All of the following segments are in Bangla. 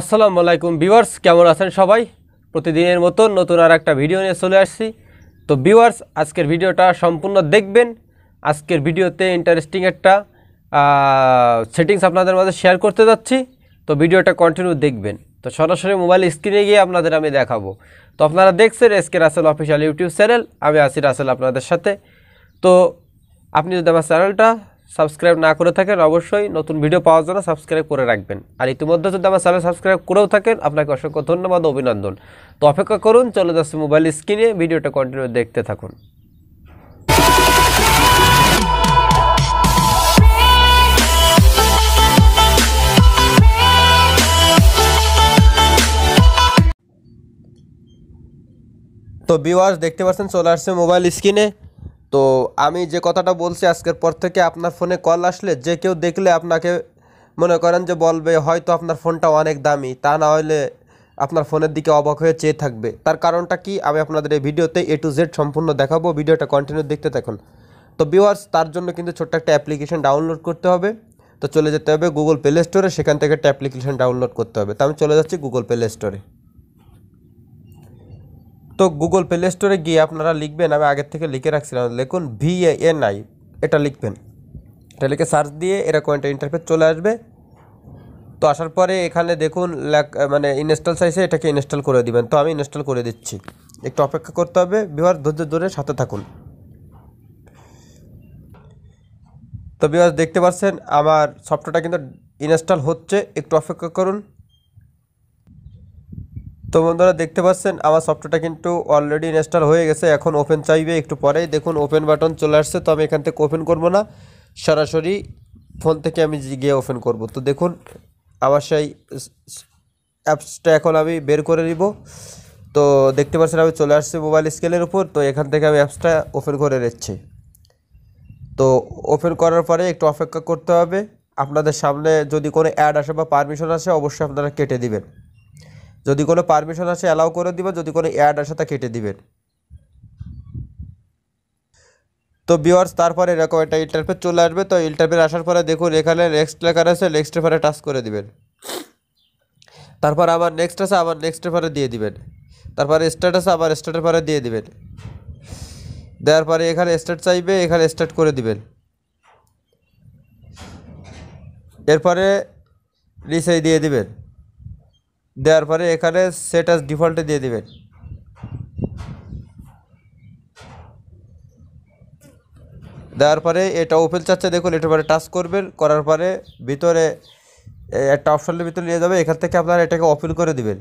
আসসালামু আলাইকুম ভিউয়ার্স কেমন আছেন সবাই প্রতিদিনের মতন নতুন আর একটা ভিডিও নিয়ে চলে আসছি তো ভিউয়ার্স আজকের ভিডিওটা সম্পূর্ণ দেখবেন আজকের ভিডিওতে ইন্টারেস্টিং একটা সেটিংস আপনাদের মাঝে শেয়ার করতে যাচ্ছি তো ভিডিওটা কন্টিনিউ দেখবেন তো সরাসরি মোবাইল স্ক্রিনে গিয়ে আপনাদের আমি দেখাবো তো আপনারা দেখছেন SK Rasel official YouTube channel আমি আসি রাসেল আপনাদের সাথে তো আপনি যদি আমার চ্যানেলটা সাবস্ক্রাইব না করে থাকেন অবশ্যই নতুন ভিডিও পাওয়ার জন্য সাবস্ক্রাইব করে রাখবেন আর ইতিমধ্যে যদি আমার চ্যানেল সাবস্ক্রাইব করেও থাকেন আপনাকে অসংখ্য ধন্যবাদ অভিনন্দন তো অপেক্ষা করুন চলে যাচ্ছে মোবাইল স্ক্রিনে ভিডিওটা কন্টিনিউ দেখতে থাকুন তো ভিউয়ার্স দেখতে পাচ্ছেন চলে আসছে মোবাইল স্ক্রিনে তো আমি যে কথাটা বলছি আজকের পর থেকে আপনার ফোনে কল আসলে যে কেউ দেখলে আপনাকে মনে করেন যে বলবে হয়তো আপনার ফোনটা অনেক দামি তা না হলে আপনার ফোনের দিকে অবাক হয়ে চেয়ে থাকবে তার কারণটা কি আমি আপনাদের এই ভিডিওতে এ টু জেড সম্পূর্ণ দেখাবো ভিডিওটা কন্টিনিউ দেখতে থাকুন তো ভিওয়ার্স তার জন্য কিন্তু ছোট্ট একটা অ্যাপ্লিকেশন ডাউনলোড করতে হবে তো চলে যেতে হবে গুগল প্লে স্টোরে সেখান থেকে একটা অ্যাপ্লিকেশন ডাউনলোড করতে হবে তো আমি চলে যাচ্ছি গুগল প্লে স্টোরে তো গুগল প্লে স্টোরে গিয়ে আপনারা লিখবেন আমি আগের থেকে লিখে রাখছিলাম লিখুন ভি এন আই এটা লিখবেন এটা লিখে সার্চ দিয়ে এরকম একটা ইন্টারফেস চলে আসবে তো আসার পরে এখানে দেখুন মানে ইনস্টল সাইজে এটাকে ইনস্টল করে দিবেন তো আমি ইনস্টল করে দিচ্ছি একটু অপেক্ষা করতে হবে বিভার ধৈর্য ধরে সাথে থাকুন তো বিভার দেখতে পাচ্ছেন আমার সফটওয়্যারটা কিন্তু ইনস্টল হচ্ছে একটু অপেক্ষা করুন তো বন্ধুরা দেখতে পাচ্ছেন আমার সফটওয়্যারটা কিন্তু অলরেডি ইনস্টল হয়ে গেছে এখন ওপেন চাইবে একটু পরেই দেখুন ওপেন বাটন চলে আসছে তো আমি এখান থেকে ওপেন করব না সরাসরি ফোন থেকে আমি গিয়ে ওপেন করব তো দেখুন আমার সেই অ্যাপসটা এখন আমি বের করে নিব তো দেখতে পাচ্ছেন আমি চলে আসছি মোবাইল স্কেলের উপর তো এখান থেকে আমি অ্যাপসটা ওপেন করে নিচ্ছি তো ওপেন করার পরে একটু অপেক্ষা করতে হবে আপনাদের সামনে যদি কোনো অ্যাড আসে বা পারমিশন আসে অবশ্যই আপনারা কেটে দিবেন যদি কোনো পারমিশন আসে অ্যালাউ করে দিবেন যদি কোনো অ্যাড আসে তা কেটে দিবেন তো বিওয়ার্স তারপরে এরকম একটা ইন্টারফেস চলে আসবে তো ইন্টারফেস আসার পরে দেখুন এখানে নেক্সট লেখার আছে নেক্সট ফেরে টাচ করে দিবেন তারপর আবার নেক্সট আছে আবার নেক্সট ফেরে দিয়ে দিবেন তারপরে আছে আবার স্টার্টের পরে দিয়ে দিবেন দেওয়ার পরে এখানে স্টার্ট চাইবে এখানে স্টার্ট করে দিবেন এরপরে নিচে দিয়ে দিবেন দেওয়ার পরে এখানে সেটাস ডিফল্টে দিয়ে দেবেন দেওয়ার পরে এটা ওপেন চাচ্ছে দেখুন এটার পরে টাচ করবেন করার পরে ভিতরে একটা অপশনের ভিতরে নিয়ে যাবে এখান থেকে আপনারা এটাকে ওপেন করে দিবেন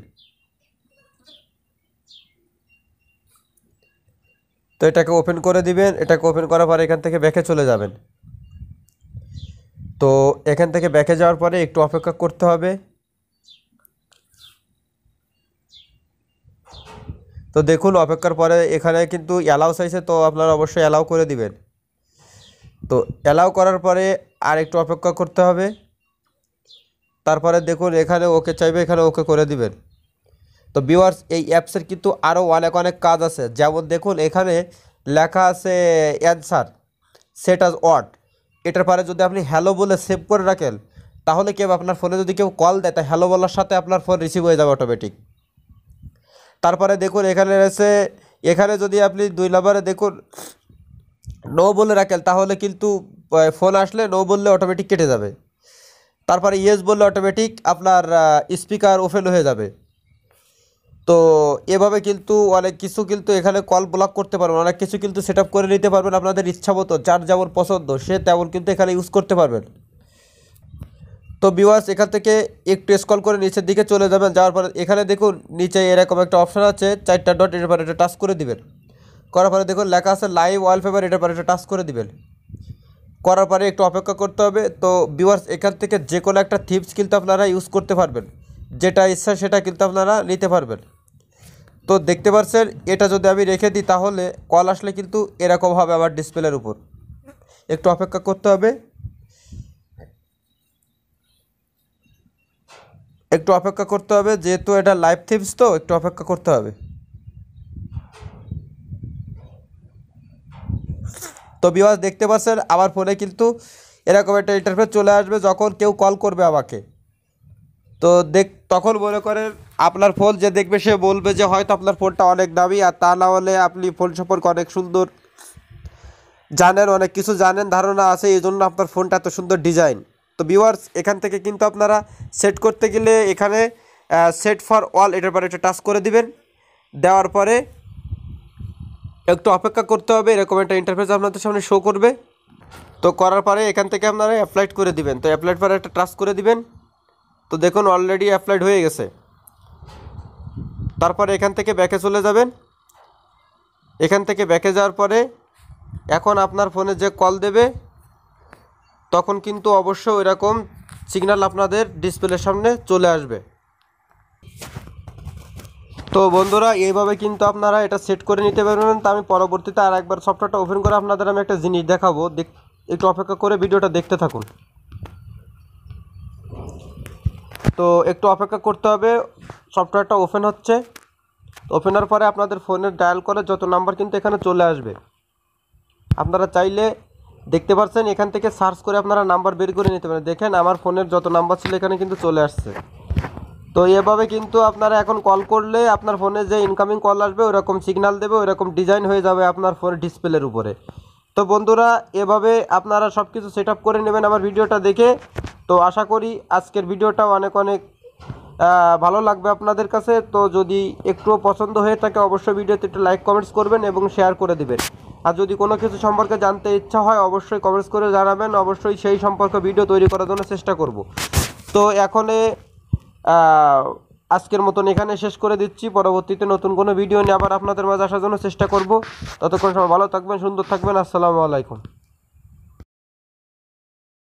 তো এটাকে ওপেন করে দিবেন এটাকে ওপেন করার পরে এখান থেকে ব্যাকে চলে যাবেন তো এখান থেকে ব্যাকে যাওয়ার পরে একটু অপেক্ষা করতে হবে তো দেখুন অপেক্ষার পরে এখানে কিন্তু অ্যালাউ চাইছে তো আপনারা অবশ্যই অ্যালাউ করে দিবেন তো অ্যালাউ করার পরে আর একটু অপেক্ষা করতে হবে তারপরে দেখুন এখানে ওকে চাইবে এখানে ওকে করে দিবেন তো ভিওয়ার্স এই অ্যাপসের কিন্তু আরও অনেক অনেক কাজ আছে যেমন দেখুন এখানে লেখা আছে অ্যান্সার সেট আজ ওয়াট এটার পরে যদি আপনি হ্যালো বলে সেভ করে রাখেন তাহলে কেউ আপনার ফোনে যদি কেউ কল দেয় তা হ্যালো বলার সাথে আপনার ফোন রিসিভ হয়ে যাবে অটোমেটিক তারপরে দেখুন এখানে রয়েছে এখানে যদি আপনি দুই নম্বরে দেখুন নো বলে রাখেন তাহলে কিন্তু ফোন আসলে নো বললে অটোমেটিক কেটে যাবে তারপরে ইয়েস বললে অটোমেটিক আপনার স্পিকার ওপেন হয়ে যাবে তো এভাবে কিন্তু অনেক কিছু কিন্তু এখানে কল ব্লক করতে পারবেন অনেক কিছু কিন্তু সেট করে নিতে পারবেন আপনাদের ইচ্ছা মতো যার যেমন পছন্দ সে তেমন কিন্তু এখানে ইউজ করতে পারবেন তো বিওয়ার্স এখান থেকে একটু স্কল করে নিচের দিকে চলে যাবেন যাওয়ার পরে এখানে দেখুন নিচে এরকম একটা অপশান আছে চারটা ডট এটার পরে এটা টাচ করে দিবেন করার পরে দেখুন লেখা আছে লাইভ ওয়ালপেপার এটার পরে এটা টাচ করে দিবেন করার পরে একটু অপেক্ষা করতে হবে তো বিওয়ার্স এখান থেকে যে কোনো একটা থিপস কিন্তু আপনারা ইউজ করতে পারবেন যেটা ইচ্ছা সেটা কিন্তু আপনারা নিতে পারবেন তো দেখতে পাচ্ছেন এটা যদি আমি রেখে দিই তাহলে কল আসলে কিন্তু এরকম হবে আমার ডিসপ্লের উপর একটু অপেক্ষা করতে হবে একটু অপেক্ষা করতে হবে যেহেতু এটা লাইভ থিপস তো একটু অপেক্ষা করতে হবে তো বিওয়াজ দেখতে পাচ্ছেন আমার ফোনে কিন্তু এরকম একটা ইন্টারফেস চলে আসবে যখন কেউ কল করবে আমাকে তো দেখ তখন মনে করেন আপনার ফোন যে দেখবে সে বলবে যে হয়তো আপনার ফোনটা অনেক দামি আর তা না হলে আপনি ফোন সম্পর্কে অনেক সুন্দর জানেন অনেক কিছু জানেন ধারণা আছে এই জন্য আপনার ফোনটা এত সুন্দর ডিজাইন তো ভিউয়ার্স এখান থেকে কিন্তু আপনারা সেট করতে গেলে এখানে সেট ফর অল এটার পরে একটা টাচ করে দিবেন দেওয়ার পরে একটু অপেক্ষা করতে হবে এরকম একটা ইন্টারফেস আপনাদের সামনে শো করবে তো করার পরে এখান থেকে আপনারা অ্যাপ্লাইড করে দিবেন তো অ্যাপ্লাইড পরে একটা টাচ করে দিবেন তো দেখুন অলরেডি অ্যাপ্লাইড হয়ে গেছে তারপরে এখান থেকে ব্যাকে চলে যাবেন এখান থেকে ব্যাকে যাওয়ার পরে এখন আপনার ফোনে যে কল দেবে তখন কিন্তু অবশ্য এরকম সিগন্যাল আপনাদের ডিসপ্লের সামনে চলে আসবে তো বন্ধুরা এইভাবে কিন্তু আপনারা এটা সেট করে নিতে পারবেন তো আমি পরবর্তীতে আর একবার সফটওয়্যারটা ওপেন করে আপনাদের আমি একটা জিনিস দেখাবো একটু অপেক্ষা করে ভিডিওটা দেখতে থাকুন তো একটু অপেক্ষা করতে হবে সফটওয়্যারটা ওপেন হচ্ছে ওপেনের পরে আপনাদের ফোনের ডায়াল করে যত নাম্বার কিন্তু এখানে চলে আসবে আপনারা চাইলে দেখতে পাচ্ছেন এখান থেকে সার্চ করে আপনারা নাম্বার বের করে নিতে পারেন দেখেন আমার ফোনের যত নাম্বার ছিল এখানে কিন্তু চলে আসছে তো এভাবে কিন্তু আপনারা এখন কল করলে আপনার ফোনে যে ইনকামিং কল আসবে ওরকম সিগনাল দেবে ওইরকম ডিজাইন হয়ে যাবে আপনার ফোনের ডিসপ্লের উপরে তো বন্ধুরা এভাবে আপনারা সব কিছু সেট করে নেবেন আমার ভিডিওটা দেখে তো আশা করি আজকের ভিডিওটা অনেক অনেক ভালো লাগবে আপনাদের কাছে তো যদি একটুও পছন্দ হয়ে থাকে অবশ্যই ভিডিওতে একটু লাইক কমেন্টস করবেন এবং শেয়ার করে দেবেন আর যদি কোনো কিছু সম্পর্কে জানতে ইচ্ছা হয় অবশ্যই কমেন্টস করে জানাবেন অবশ্যই সেই সম্পর্কে ভিডিও তৈরি করার জন্য চেষ্টা করব তো এখনে আজকের মতন এখানে শেষ করে দিচ্ছি পরবর্তীতে নতুন কোনো ভিডিও নিয়ে আবার আপনাদের মাঝে আসার জন্য চেষ্টা করব ততক্ষণ সময় ভালো থাকবেন সুন্দর থাকবেন আসসালামু আলাইকুম